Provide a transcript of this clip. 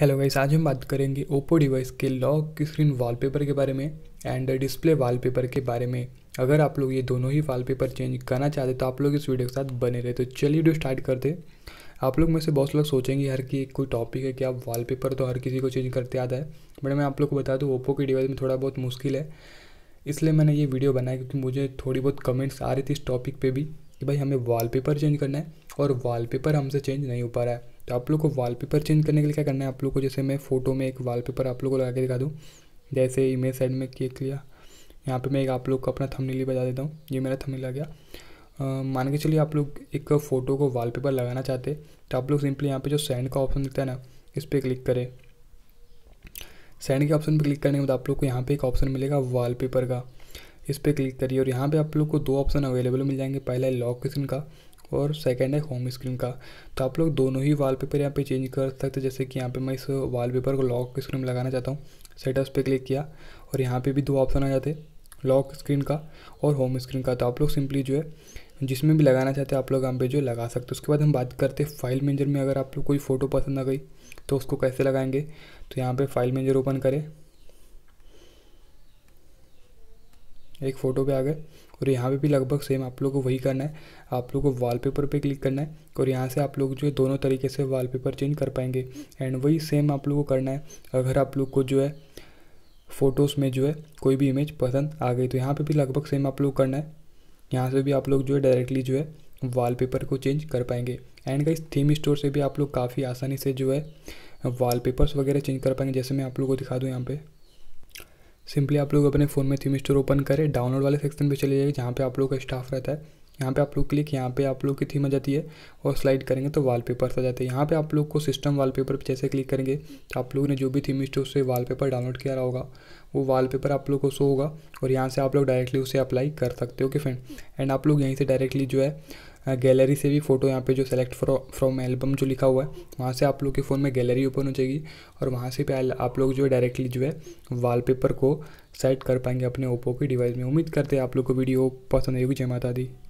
hello guys आज हम बात करेंगे ओप्पो डिवाइस के लॉक स्क्रीन वॉलपेपर के बारे में एंड डिस्प्ले वॉलपेपर के बारे में अगर आप लोग ये दोनों ही वॉलपेपर चेंज करना चाहते तो आप लोग इस वीडियो के साथ बने रहे तो चलिए वीडियो स्टार्ट करते आप लोग में से बहुत लोग सोचेंगे हर की कोई टॉपिक है कि आप वाल तो हर किसी को चेंज करते आता है बट मैं आप लोग को बता दूँ ओप्पो के डिवाइस में थोड़ा बहुत मुश्किल है इसलिए मैंने ये वीडियो बनाया क्योंकि मुझे थोड़ी बहुत कमेंट्स आ रही थी इस टॉपिक पर भी कि भाई हमें वाल चेंज करना है और वाल हमसे चेंज नहीं हो पा रहा है तो आप लोग को वॉलपेपर चेंज करने के लिए क्या करना है आप लोग को जैसे मैं फ़ोटो में एक वॉलपेपर आप लोग को लगा के दिखा दूँ जैसे इमेज साइड में क्लिक लिया यहाँ पे मैं एक आप लोग को अपना थंबनेल भी बता देता हूँ ये मेरा थंबनेल आ गया मान के चलिए आप लोग एक फ़ोटो को वॉलपेपर लगाना चाहते तो आप लोग सिंपली यहाँ पे जो सेंड का ऑप्शन दिखता है ना इस पर क्लिक करें सेंड के ऑप्शन पर क्लिक करने के बाद आप लोग को यहाँ पे एक ऑप्शन मिलेगा वॉलपेपर का इस पर क्लिक करिए और यहाँ पे आप लोग को दो ऑप्शन अवेलेबल मिल जाएंगे पहला है लॉक स्क्रीन का और सेकेंड है होम स्क्रीन का तो आप लोग दोनों ही वॉलपेपर यहाँ पे चेंज कर सकते जैसे कि यहाँ पे मैं इस वॉलपेपर को लॉक स्क्रीन में लगाना चाहता हूँ सेटअप पे क्लिक किया और यहाँ पे भी दो ऑप्शन आ जाते लॉक स्क्रीन का और होम स्क्रीन का तो आप लोग सिंपली जो है जिसमें भी लगाना चाहते हैं आप लोग यहाँ पे जो लगा सकते हैं उसके बाद हम बात करते हैं फाइल मैनेजर में अगर आप लोग कोई फ़ोटो पसंद आ गई तो उसको कैसे लगाएंगे तो यहाँ पे फाइल मैनेजर ओपन करें एक फ़ोटो पे आ गए और यहाँ पे भी लगभग सेम आप लोग को वही करना है आप लोग को वॉलपेपर पे क्लिक करना है और यहाँ से आप लोग जो है दोनों तरीके से वॉलपेपर चेंज कर पाएंगे एंड वही सेम आप लोग को करना है अगर आप लोग को जो है फ़ोटोज़ में जो है कोई भी इमेज पसंद आ गई तो यहाँ पर भी लगभग सेम आप लोग करना है यहाँ से भी आप लोग जो है डायरेक्टली जो है वाल को चेंज कर पाएंगे एंड का थीम स्टोर से भी आप लोग काफ़ी आसानी से जो है वॉलपेपर्स वगैरह चेंज कर पाएंगे जैसे मैं आप लोग को दिखा दूँ यहाँ पे सिंपली आप लोग अपने फ़ोन में थीम स्टोर ओपन करें डाउनलोड वाले सेक्शन पे चले जाइए जहाँ पे आप लोग का स्टाफ रहता है यहाँ पे आप लोग क्लिक यहाँ पे आप लोग की थीम आ जाती है और स्लाइड करेंगे तो वॉलपेपर आ जाते हैं यहाँ पे आप लोग को सिस्टम वॉलपेपर पे जैसे क्लिक करेंगे तो आप लोग ने जो भी थीम स्टोर से वॉलपेपर डाउनलोड किया रहा होगा वो वॉलपेपर आप लोग को शो होगा और यहाँ से आप लोग डायरेक्टली उसे अप्लाई कर सकते हो ओके फ्रेंड एंड आप लोग यहीं से डायरेक्टली जो है गैलरी हाँ, से भी फ़ोटो यहाँ पे जो सेलेक्ट फ्रॉम एल्बम जो लिखा हुआ है वहाँ से आप लोग के फ़ोन में गैलरी ओपन हो जाएगी और वहाँ से भी आप लोग जो है डायरेक्टली जो है वालपेपर को सेट कर पाएंगे अपने ओप्पो के डिवाइस में उम्मीद करते हैं आप लोग को वीडियो पसंद आएगी जय माता दी